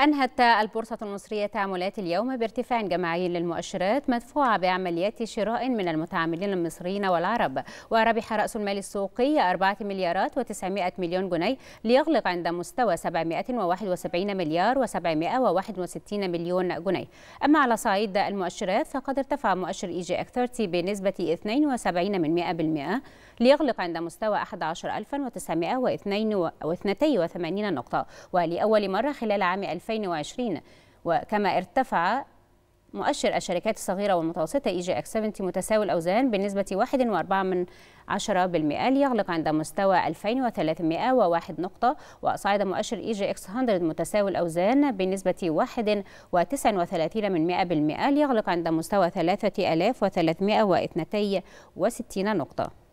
أنهت البورصة المصرية تعاملات اليوم بارتفاع جماعي للمؤشرات مدفوعة بعمليات شراء من المتعاملين المصريين والعرب وربح رأس المال السوقي 4 مليارات و900 مليون جنيه ليغلق عند مستوى 771 مليار و761 مليون جنيه أما على صعيد المؤشرات فقد ارتفع مؤشر إي جي 30 بنسبة 72 من 100% ليغلق عند مستوى 11982 نقطة ولأول مرة خلال عام 2020 وكما ارتفع مؤشر الشركات الصغيرة والمتوسطة إي جي إكس 70 متساوي الأوزان بنسبة 1.4 من 10% ليغلق عند مستوى 2301 نقطة وصعد مؤشر إي جي إكس 100 متساوي الأوزان بنسبة 1.39 من 100% ليغلق عند مستوى 3362 نقطة